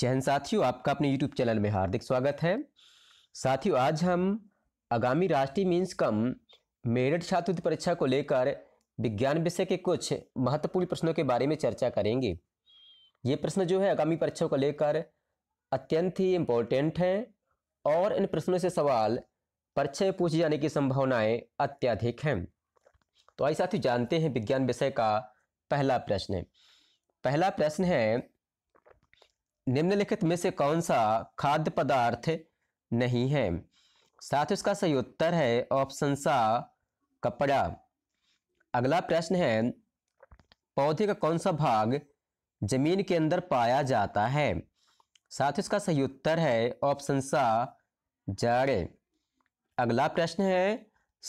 जैन साथियों आपका अपने YouTube चैनल में हार्दिक स्वागत है साथियों आज हम आगामी राष्ट्रीय मीन्स कम मेरिट छात्रवृत्ति परीक्षा को लेकर विज्ञान विषय के कुछ महत्वपूर्ण प्रश्नों के बारे में चर्चा करेंगे ये प्रश्न जो है आगामी परीक्षाओं को लेकर अत्यंत ही इम्पोर्टेंट हैं और इन प्रश्नों से सवाल परीक्षा में पूछे जाने की संभावनाएँ अत्यधिक हैं तो आई साथियों जानते हैं विज्ञान विषय का पहला प्रश्न पहला प्रश्न है निम्नलिखित में से कौन सा खाद्य पदार्थ नहीं है साथ उसका सही उत्तर है ऑप्शन सा कपड़ा अगला प्रश्न है पौधे का कौन सा भाग जमीन के अंदर पाया जाता है साथ इसका सही उत्तर है ऑप्शन सा जड़ अगला प्रश्न है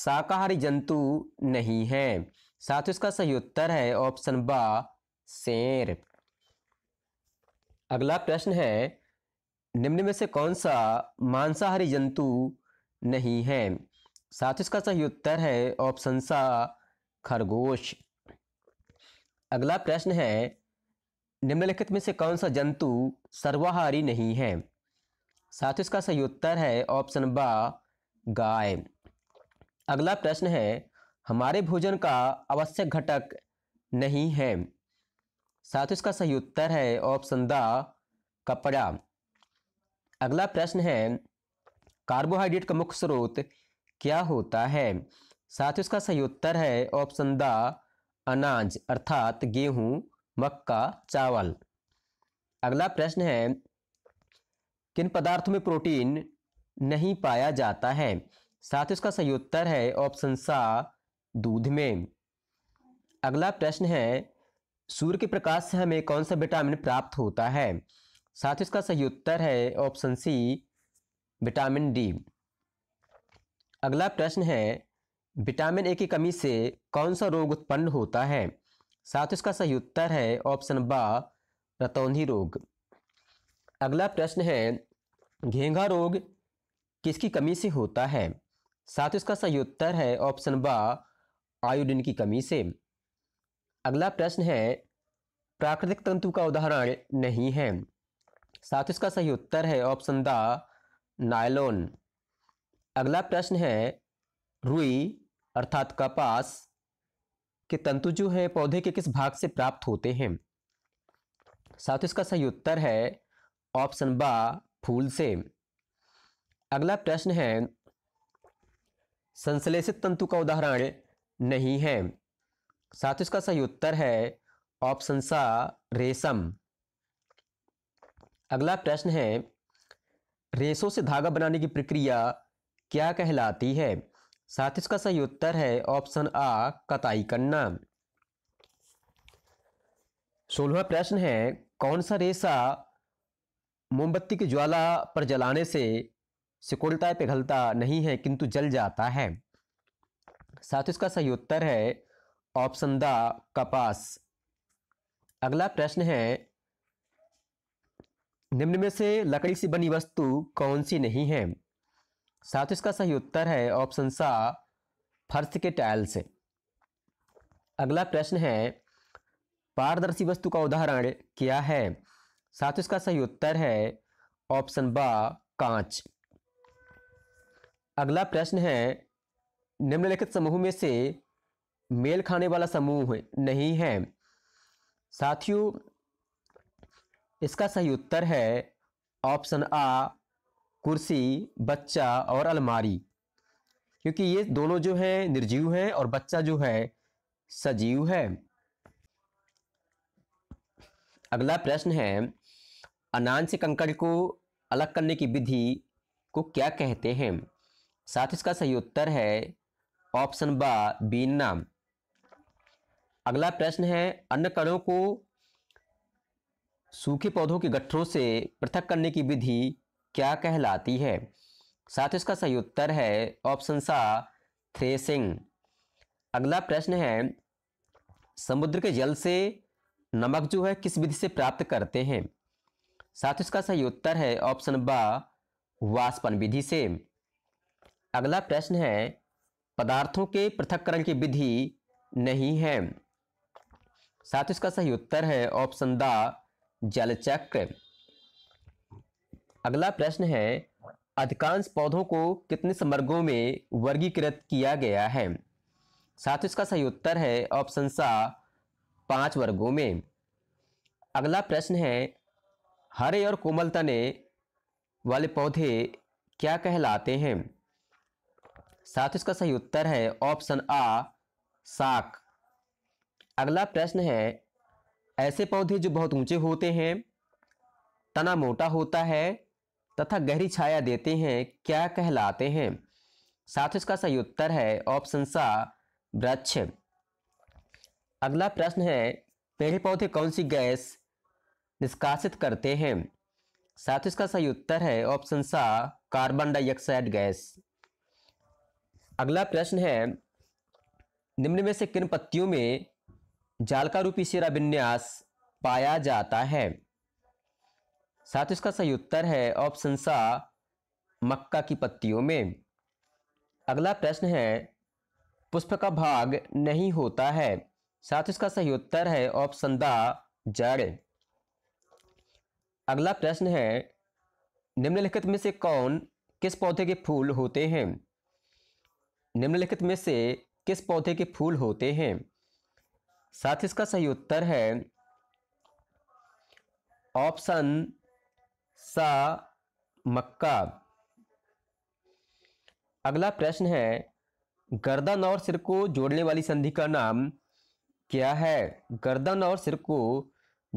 शाकाहारी जंतु नहीं है साथ इसका सही उत्तर है ऑप्शन बा शेर अगला प्रश्न है निम्न में से कौन सा मांसाहारी जंतु नहीं है साथ इसका सही उत्तर है ऑप्शन सा खरगोश अगला प्रश्न है निम्नलिखित में से कौन सा जंतु सर्वाहारी नहीं है साथ इसका सही उत्तर है ऑप्शन बा गाय अगला प्रश्न है हमारे भोजन का आवश्यक घटक नहीं है साथ इसका सही उत्तर है ऑप्शन द कपड़ा अगला प्रश्न है कार्बोहाइड्रेट का मुख्य स्रोत क्या होता है साथ इसका सही उत्तर है ऑप्शन द अनाज अर्थात गेहूं मक्का चावल अगला प्रश्न है किन पदार्थों में प्रोटीन नहीं पाया जाता है साथ इसका सही उत्तर है ऑप्शन सा दूध में अगला प्रश्न है सूर्य के प्रकाश से हमें कौन सा विटामिन प्राप्त होता है साथ ही इसका सही उत्तर है ऑप्शन सी विटामिन डी अगला प्रश्न है विटामिन ए की कमी से कौन सा रोग उत्पन्न होता है साथ इसका सही उत्तर है ऑप्शन बा रतौंधी रोग अगला प्रश्न है घेंघा रोग किसकी कमी से होता है साथ इसका सही उत्तर है ऑप्शन बा आयोडीन की कमी से अगला प्रश्न है प्राकृतिक तंतु का उदाहरण नहीं है साथ इसका सही उत्तर है ऑप्शन द नायलोन अगला प्रश्न है रुई अर्थात कपास के तंतु जो है पौधे के किस भाग से प्राप्त होते हैं साथ इसका सही उत्तर है ऑप्शन बा फूल से अगला प्रश्न है संश्लेषित तंतु का उदाहरण नहीं है ही इसका सही उत्तर है ऑप्शन सा रेशम अगला प्रश्न है रेशों से धागा बनाने की प्रक्रिया क्या कहलाती है साथ इसका सही उत्तर है ऑप्शन आ कताई करना सोलहवा प्रश्न है कौन सा रेशा मोमबत्ती की ज्वाला पर जलाने से सिकुड़ता पिघलता नहीं है किंतु जल जाता है साथ इसका सही उत्तर है ऑप्शन द कपास अगला प्रश्न है निम्न में से लकड़ी से बनी वस्तु कौन सी नहीं है साथ इसका सही उत्तर है ऑप्शन सा फर्श के से अगला प्रश्न है पारदर्शी वस्तु का उदाहरण क्या है साथ इसका सही उत्तर है ऑप्शन ब कांच अगला प्रश्न है निम्नलिखित समूह में से मेल खाने वाला समूह नहीं है साथियों इसका सही उत्तर है ऑप्शन आ कुर्सी बच्चा और अलमारी क्योंकि ये दोनों जो हैं निर्जीव हैं और बच्चा जो है सजीव है अगला प्रश्न है अनाज से कंकड़ को अलग करने की विधि को क्या कहते हैं साथ इसका सही उत्तर है ऑप्शन बा बीन नाम अगला प्रश्न है अन्य कणों को सूखे पौधों के गठरों से पृथक करने की विधि क्या कहलाती है साथ इसका सही उत्तर है ऑप्शन सा थ्रेसिंग अगला प्रश्न है समुद्र के जल से नमक जो है किस विधि से प्राप्त करते हैं साथ इसका सही उत्तर है ऑप्शन बा वाष्पन विधि से अगला प्रश्न है पदार्थों के पृथककरण की विधि नहीं है साथ इसका सही उत्तर है ऑप्शन द जलचक्र अगला प्रश्न है अधिकांश पौधों को कितने संवर्गों में वर्गीकृत किया गया है साथ इसका सही उत्तर है ऑप्शन सा पांच वर्गों में अगला प्रश्न है हरे और कोमल तने वाले पौधे क्या कहलाते हैं साथ इसका सही उत्तर है ऑप्शन आ साख अगला प्रश्न है ऐसे पौधे जो बहुत ऊंचे होते हैं तना मोटा होता है तथा गहरी छाया देते हैं क्या कहलाते हैं साथ इसका सही उत्तर है ऑप्शन सा वृक्ष अगला प्रश्न है पेड़ पौधे कौन सी गैस निष्कासित करते हैं साथ इसका सही उत्तर है ऑप्शन सा कार्बन डाइऑक्साइड गैस अगला प्रश्न है निम्न में से किन पत्तियों में जाल का रूपी विन्यास पाया जाता है साथ इसका सही उत्तर है ऑप्शन सा मक्का की पत्तियों में अगला प्रश्न है पुष्प का भाग नहीं होता है साथ इसका सही उत्तर है ऑप्शन दा जड़ अगला प्रश्न है निम्नलिखित में से कौन किस पौधे के फूल होते हैं निम्नलिखित में से किस पौधे के फूल होते हैं साथ इसका सही उत्तर है ऑप्शन सा मक्का अगला प्रश्न है गर्दन और सिर को जोड़ने वाली संधि का नाम क्या है गर्दन और सिर को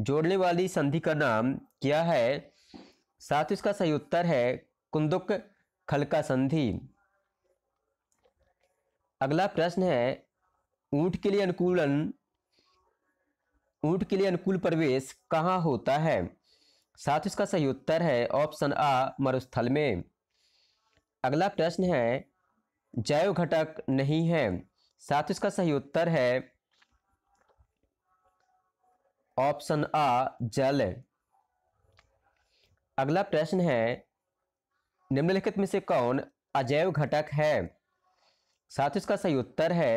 जोड़ने वाली संधि का नाम क्या है साथ इसका सही उत्तर है कुंदुक खलका संधि अगला प्रश्न है ऊंट के लिए अनुकूलन ऊंट के लिए अनुकूल प्रवेश कहाँ होता है साथ इसका सही उत्तर है ऑप्शन आ मरुस्थल में अगला प्रश्न है जैव घटक नहीं है साथ इसका सही उत्तर है ऑप्शन आ जल अगला प्रश्न है निम्नलिखित में से कौन अजैव घटक है साथ इसका सही उत्तर है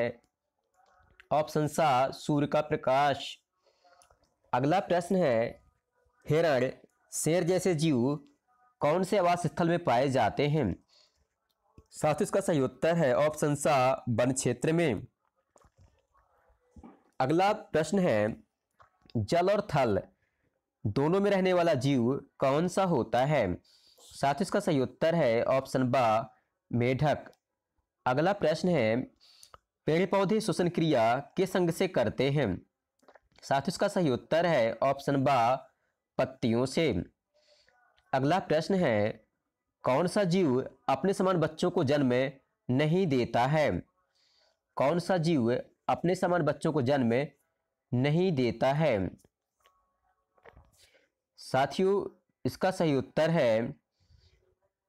ऑप्शन सा सूर्य का प्रकाश अगला प्रश्न है हिरण शेर जैसे जीव कौन से आवास स्थल में पाए जाते हैं साथ इसका सही उत्तर है ऑप्शन सा वन क्षेत्र में अगला प्रश्न है जल और थल दोनों में रहने वाला जीव कौन सा होता है साथ इसका सही उत्तर है ऑप्शन बा मेढक अगला प्रश्न है पेड़ पौधे शोषण क्रिया किस अंग से करते हैं साथ इसका सही उत्तर है ऑप्शन बा पत्तियों से अगला प्रश्न है कौन सा जीव अपने समान बच्चों को जन्म नहीं देता है कौन सा जीव अपने समान बच्चों को जन्म नहीं देता है साथियों इसका सही उत्तर है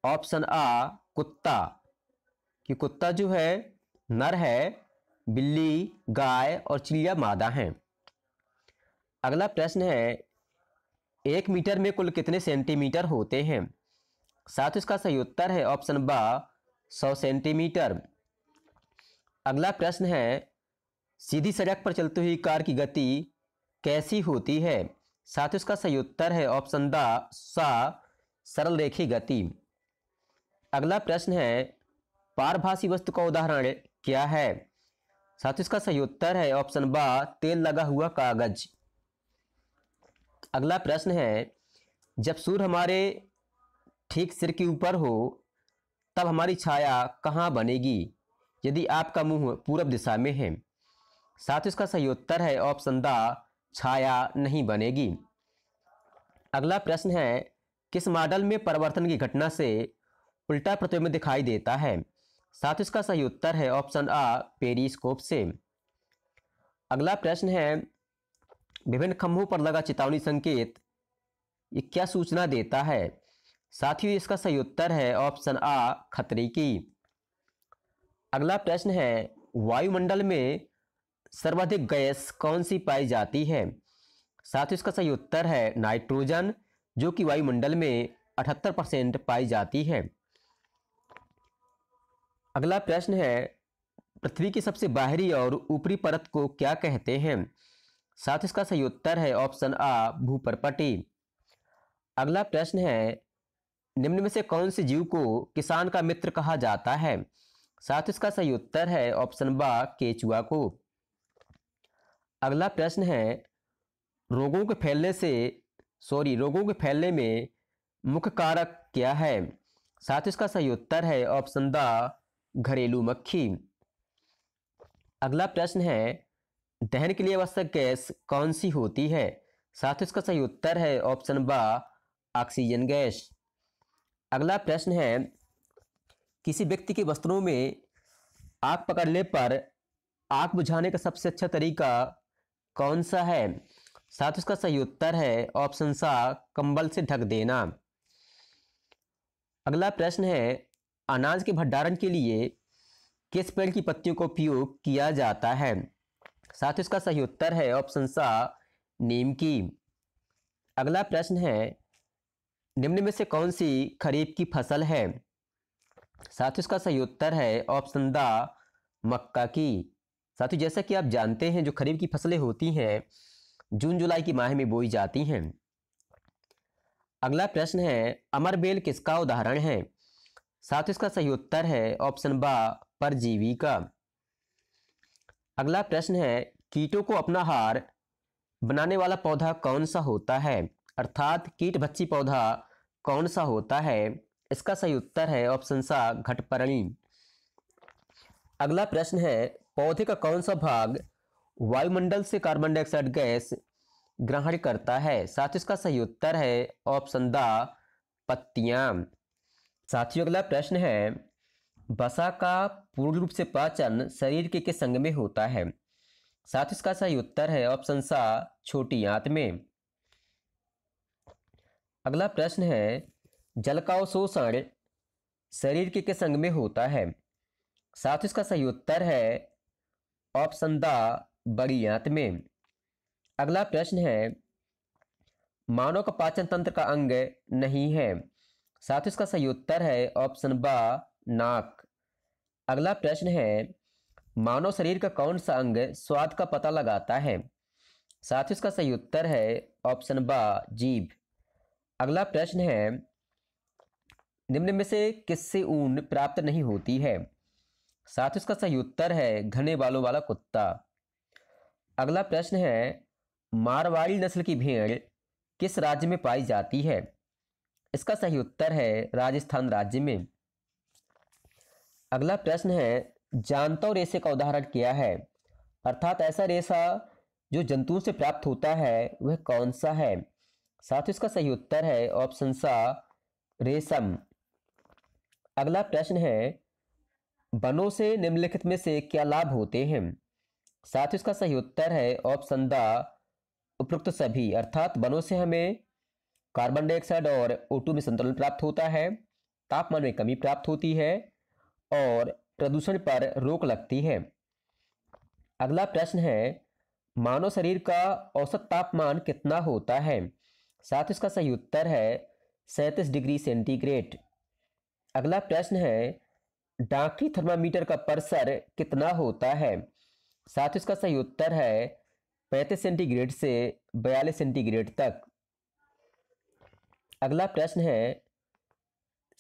ऑप्शन आ कुत्ता कि कुत्ता जो है नर है बिल्ली गाय और चिड़िया मादा हैं अगला प्रश्न है एक मीटर में कुल कितने सेंटीमीटर होते हैं साथ इसका सही उत्तर है ऑप्शन ब सौ सेंटीमीटर अगला प्रश्न है सीधी सड़क पर चलती हुई कार की गति कैसी होती है साथ इसका सही उत्तर है ऑप्शन द सा सरल रेखी गति अगला प्रश्न है पारभाषी वस्तु का उदाहरण क्या है साथ इसका सही उत्तर है ऑप्शन ब तेल लगा हुआ कागज़ अगला प्रश्न है जब सूर्य हमारे ठीक सिर के ऊपर हो तब हमारी छाया कहाँ बनेगी यदि आपका मुंह पूरब दिशा में है साथ इसका सही उत्तर है ऑप्शन द छाया नहीं बनेगी अगला प्रश्न है किस मॉडल में परिवर्तन की घटना से उल्टा प्रतिबिंब दिखाई देता है साथ इसका सही उत्तर है ऑप्शन आ पेरिस्कोप से अगला प्रश्न है विभिन्न खंभों पर लगा चेतावनी संकेत ये क्या सूचना देता है साथियों इसका सही उत्तर है ऑप्शन आ खतरे की अगला प्रश्न है वायुमंडल में सर्वाधिक गैस कौन सी पाई जाती है साथियों इसका सही उत्तर है नाइट्रोजन जो कि वायुमंडल में अठहत्तर परसेंट पाई जाती है अगला प्रश्न है पृथ्वी की सबसे बाहरी और ऊपरी परत को क्या कहते हैं साथ इसका सही उत्तर है ऑप्शन आ भूपरपटी अगला प्रश्न है निम्न में से कौन से जीव को किसान का मित्र कहा जाता है साथ इसका सही उत्तर है ऑप्शन बा केचुआ को अगला प्रश्न है रोगों के फैलने से सॉरी रोगों के फैलने में मुख्य कारक क्या है साथ इसका सही उत्तर है ऑप्शन द घरेलू मक्खी अगला प्रश्न है दहन के लिए आवश्यक गैस कौन सी होती है साथ इसका सही उत्तर है ऑप्शन ब ऑक्सीजन गैस अगला प्रश्न है किसी व्यक्ति के वस्त्रों में आग पकड़ने पर आग बुझाने का सबसे अच्छा तरीका कौन सा है साथ उसका सही उत्तर है ऑप्शन सा कंबल से ढक देना अगला प्रश्न है अनाज के भंडारण के लिए किस पेड़ की पत्तियों का उपयोग किया जाता है साथ इसका सही उत्तर है ऑप्शन सा नीम की अगला प्रश्न है निम्न में से कौन सी खरीफ की फसल है साथ इसका सही उत्तर है ऑप्शन द मक्का की साथियों जैसा कि आप जानते हैं जो खरीफ की फसलें होती हैं जून जुलाई की माह में बोई जाती हैं अगला प्रश्न है अमरबेल किसका उदाहरण है साथ इसका सही उत्तर है ऑप्शन बा परजीवी का अगला प्रश्न है कीटों को अपना हार बनाने वाला पौधा कौन सा होता है अर्थात कीट भक्षी पौधा कौन सा होता है इसका सही उत्तर है ऑप्शन सा घटपरणी अगला प्रश्न है पौधे का कौन सा भाग वायुमंडल से कार्बन डाइऑक्साइड गैस ग्रहण करता है साथ इसका सही उत्तर है ऑप्शन द पत्तियां साथियों अगला प्रश्न है बसा का पूर्ण रूप से पाचन शरीर के किस अंग में होता है साथ इसका सही उत्तर है ऑप्शन सा छोटी आंत में अगला प्रश्न है जल का अवशोषण शरीर के किस अंग में होता है साथ इसका सही उत्तर है ऑप्शन द बड़ी आंत में अगला प्रश्न है मानव का पाचन तंत्र का अंग नहीं है साथ इसका सही उत्तर है ऑप्शन ब नाक अगला प्रश्न है मानव शरीर का कौन सा अंग स्वाद का पता लगाता है साथ ही इसका सही उत्तर है ऑप्शन बा जीभ अगला प्रश्न है निम्न में से किससे ऊन प्राप्त नहीं होती है साथ ही इसका सही उत्तर है घने बालों वाला कुत्ता अगला प्रश्न है मारवाड़ी नस्ल की भेड़ किस राज्य में पाई जाती है इसका सही उत्तर है राजस्थान राज्य में अगला प्रश्न है जानता रेशे का उदाहरण क्या है अर्थात ऐसा रेशा जो जंतुओं से प्राप्त होता है वह कौन सा है साथ ही इसका सही उत्तर है ऑप्शन सा रेशम अगला प्रश्न है वनों से निम्नलिखित में से क्या लाभ होते हैं साथ ही इसका सही उत्तर है ऑप्शन द उपयुक्त सभी अर्थात वनों से हमें कार्बन डाइऑक्साइड और ओटू में संतुलन प्राप्त होता है तापमान में कमी प्राप्त होती है और प्रदूषण पर रोक लगती है अगला प्रश्न है मानव शरीर का औसत तापमान कितना होता है साथ इसका सही उत्तर है सैंतीस डिग्री सेंटीग्रेड अगला प्रश्न है डांकी थर्मामीटर का परसर कितना होता है साथ इसका सही उत्तर है पैंतीस सेंटीग्रेड से बयालीस सेंटीग्रेड तक अगला प्रश्न है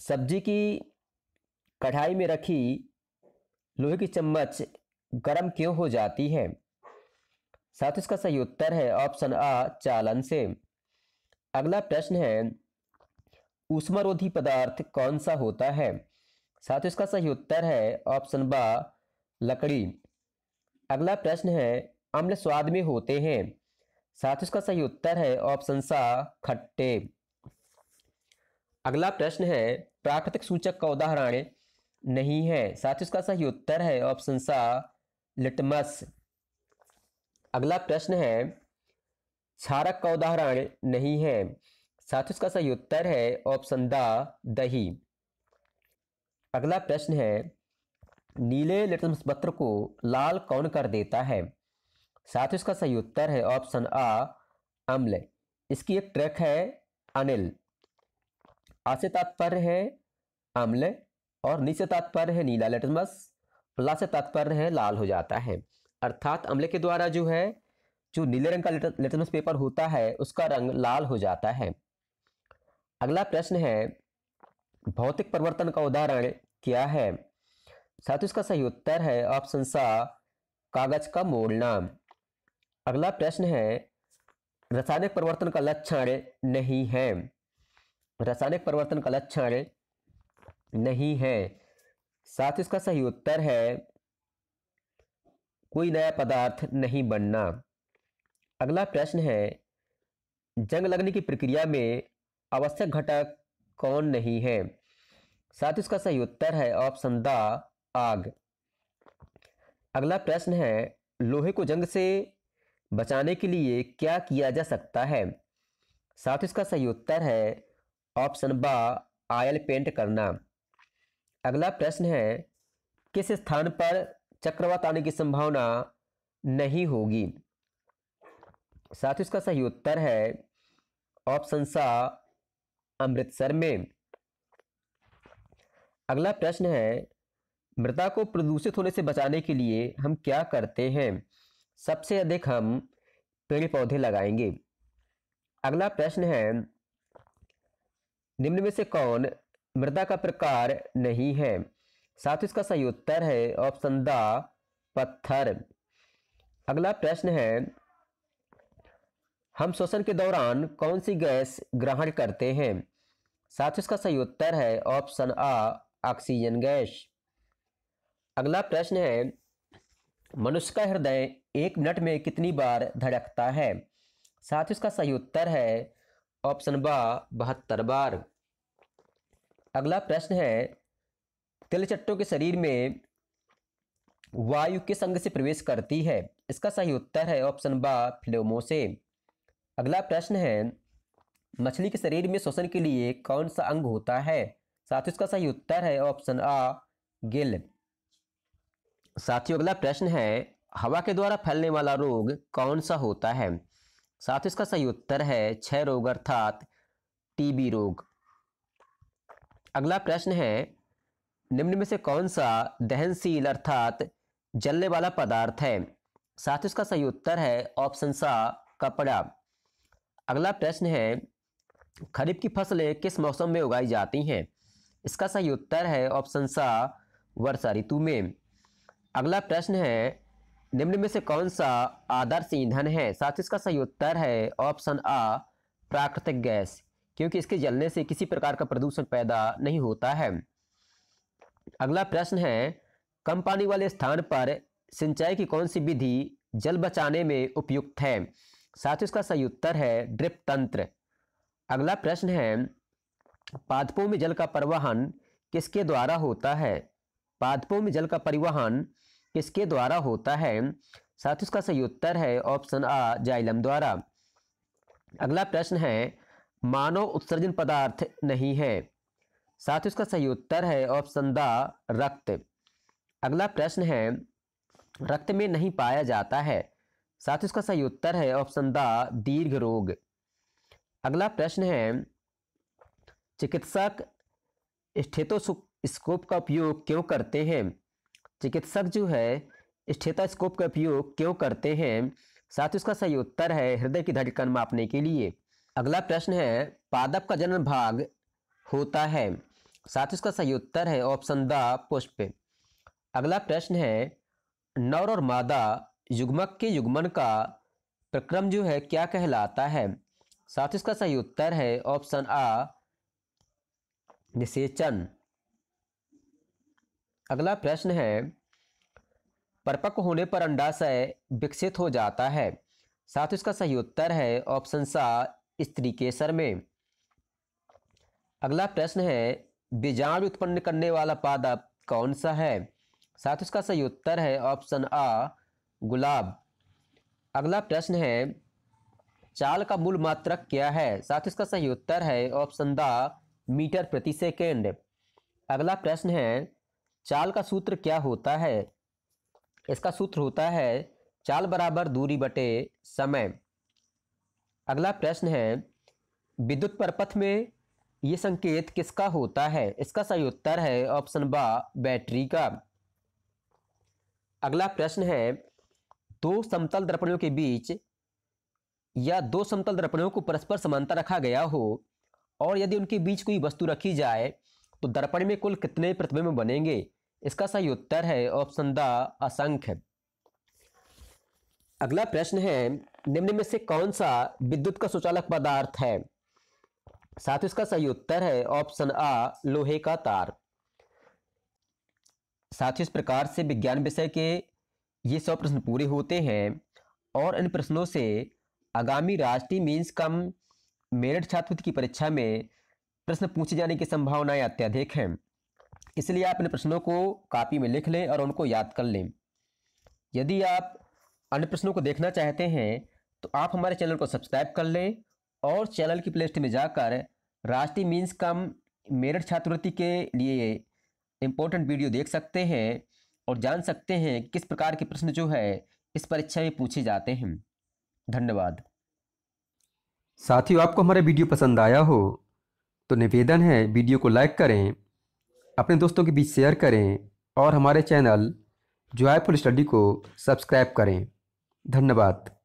सब्जी की कढ़ाई में रखी लोहे की चम्मच गर्म क्यों हो जाती है साथ इसका सही उत्तर है ऑप्शन आ चालन से अगला प्रश्न है ऊष्मारोधी पदार्थ कौन सा होता है साथ इसका सही उत्तर है ऑप्शन बा लकड़ी अगला प्रश्न है अम्ल स्वाद में होते हैं साथ इसका सही उत्तर है ऑप्शन सा खट्टे अगला प्रश्न है प्राकृतिक सूचक का उदाहरण नहीं है साथ ही उसका सही उत्तर है ऑप्शन सा लिटमस अगला प्रश्न है क्षारक का उदाहरण नहीं है साथ ही उसका सही उत्तर है ऑप्शन द दही अगला प्रश्न है नीले लिटमस पत्र को लाल कौन कर देता है साथ ही उसका सही उत्तर है ऑप्शन आ अम्ल इसकी एक ट्रक है अनिल आशे तात्पर्य है अम्ल और नीचे तात्पर्य है नीला लेटमस प्लस से तात्पर्य है लाल हो जाता है अर्थात अमले के द्वारा जो है जो नीले रंग का लेटमस पेपर होता है उसका रंग लाल हो जाता है अगला प्रश्न है भौतिक परिवर्तन का उदाहरण क्या है साथ इसका सही उत्तर है ऑप्शन सा कागज का मोड़ना अगला प्रश्न है रासायनिक परिवर्तन का लक्षण नहीं है रासायनिक परिवर्तन का लक्षण नहीं है साथ इसका सही उत्तर है कोई नया पदार्थ नहीं बनना अगला प्रश्न है जंग लगने की प्रक्रिया में आवश्यक घटक कौन नहीं है साथ इसका सही उत्तर है ऑप्शन द आग अगला प्रश्न है लोहे को जंग से बचाने के लिए क्या किया जा सकता है साथ इसका सही उत्तर है ऑप्शन बा आयल पेंट करना अगला प्रश्न है किस स्थान पर चक्रवात आने की संभावना नहीं होगी साथ ही उसका सही उत्तर है ऑप्शन सा अमृतसर में अगला प्रश्न है मृदा को प्रदूषित होने से बचाने के लिए हम क्या करते हैं सबसे अधिक हम पेड़ पौधे लगाएंगे अगला प्रश्न है निम्न में से कौन मृदा का प्रकार नहीं है साथ इसका सही उत्तर है ऑप्शन द पत्थर अगला प्रश्न है हम श्वसन के दौरान कौन सी गैस ग्रहण करते हैं साथ इसका सही उत्तर है ऑप्शन आ ऑक्सीजन गैस अगला प्रश्न है मनुष्य का हृदय एक मिनट में कितनी बार धड़कता है साथ इसका सही उत्तर है ऑप्शन बा बहत्तर बार अगला प्रश्न है तिलचट्टों के शरीर में वायु किस अंग से प्रवेश करती है इसका सही उत्तर है ऑप्शन बा फ्लोमो से अगला प्रश्न है मछली के शरीर में श्वसन के लिए कौन सा अंग होता है साथ ही इसका सही उत्तर है ऑप्शन आ गिल साथियों अगला प्रश्न है हवा के द्वारा फैलने वाला रोग कौन सा होता है साथ ही इसका सही उत्तर है क्षय रोग अर्थात टीबी रोग अगला प्रश्न है निम्न में से कौन सा दहनशील अर्थात जलने वाला पदार्थ है साथ ही उसका सही उत्तर है ऑप्शन सा कपड़ा अगला प्रश्न है खरीफ की फसलें किस मौसम में उगाई जाती हैं इसका सही उत्तर है ऑप्शन सा वर्षा ऋतु में अगला प्रश्न है निम्न में से कौन सा आदर्श ईंधन है साथ ही इसका सही उत्तर है ऑप्शन आ प्राकृतिक गैस क्योंकि इसके जलने से किसी प्रकार का प्रदूषण पैदा नहीं होता है अगला प्रश्न है कम पानी वाले स्थान पर सिंचाई की कौन सी विधि जल बचाने में उपयुक्त है साथ ही उसका सही उत्तर है ड्रिप तंत्र अगला प्रश्न है पादपों में जल का परिवहन किसके द्वारा होता है पादपों में जल का परिवहन किसके द्वारा होता है साथ ही उसका सही उत्तर है ऑप्शन आ जाइलम द्वारा अगला प्रश्न है मानव उत्सर्जन पदार्थ नहीं है साथ ही उसका सही उत्तर है ऑप्शन द रक्त अगला प्रश्न है रक्त में नहीं पाया जाता है साथ ही उसका सही उत्तर है ऑप्शन द दीर्घ रोग अगला प्रश्न है चिकित्सक स्टेथोस्कोप का उपयोग क्यों करते हैं चिकित्सक जो है स्टेथोस्कोप का उपयोग क्यों करते हैं साथ ही उसका सही उत्तर है हृदय की धड़कन मापने के लिए अगला प्रश्न है पादप का जन्म भाग होता है साथ इसका सही उत्तर है ऑप्शन द पुष्प अगला प्रश्न है नर और मादा युग्मक के युग्मन का प्रक्रम जो है क्या कहलाता है साथ इसका सही उत्तर है ऑप्शन आ निषेचन अगला प्रश्न है परपक होने पर अंडाशय विकसित हो जाता है साथ इसका सही उत्तर है ऑप्शन सा स्त्री के सर में अगला प्रश्न है बीजाणु उत्पन्न करने वाला पादप कौन सा है साथ उसका सही उत्तर है ऑप्शन आ गुलाब अगला प्रश्न है चाल का मूल मात्रक क्या है साथ इसका सही उत्तर है ऑप्शन द मीटर प्रति सेकेंड अगला प्रश्न है चाल का सूत्र क्या होता है इसका सूत्र होता है चाल बराबर दूरी बटे समय अगला प्रश्न है विद्युत परपथ में ये संकेत किसका होता है इसका सही उत्तर है ऑप्शन बा बैटरी का अगला प्रश्न है दो समतल दर्पणों के बीच या दो समतल दर्पणों को परस्पर समानता रखा गया हो और यदि उनके बीच कोई वस्तु रखी जाए तो दर्पण में कुल कितने प्रतिबिंब बनेंगे इसका सही उत्तर है ऑप्शन द असंख्य अगला प्रश्न है निम्न में से कौन सा विद्युत का सुचालक पदार्थ है साथ इसका सही उत्तर है ऑप्शन आ लोहे का तार साथ ही इस प्रकार से विज्ञान विषय के ये सौ प्रश्न पूरे होते हैं और इन प्रश्नों से आगामी राष्ट्रीय मीन्स कम मेरिट छात्रवृत्ति की परीक्षा में प्रश्न पूछे जाने की संभावनाएं अत्यधिक हैं इसलिए आप इन प्रश्नों को कापी में लिख लें और उनको याद कर लें यदि आप अन्य प्रश्नों को देखना चाहते हैं तो आप हमारे चैनल को सब्सक्राइब कर लें और चैनल की प्लेलिस्ट में जाकर राष्ट्रीय मीन्स कम मेरठ छात्रवृत्ति के लिए इम्पोर्टेंट वीडियो देख सकते हैं और जान सकते हैं कि किस प्रकार के प्रश्न जो है इस परीक्षा में पूछे जाते हैं धन्यवाद साथियों आपको हमारा वीडियो पसंद आया हो तो निवेदन है वीडियो को लाइक करें अपने दोस्तों के बीच शेयर करें और हमारे चैनल जॉयफुल स्टडी को सब्सक्राइब करें धन्यवाद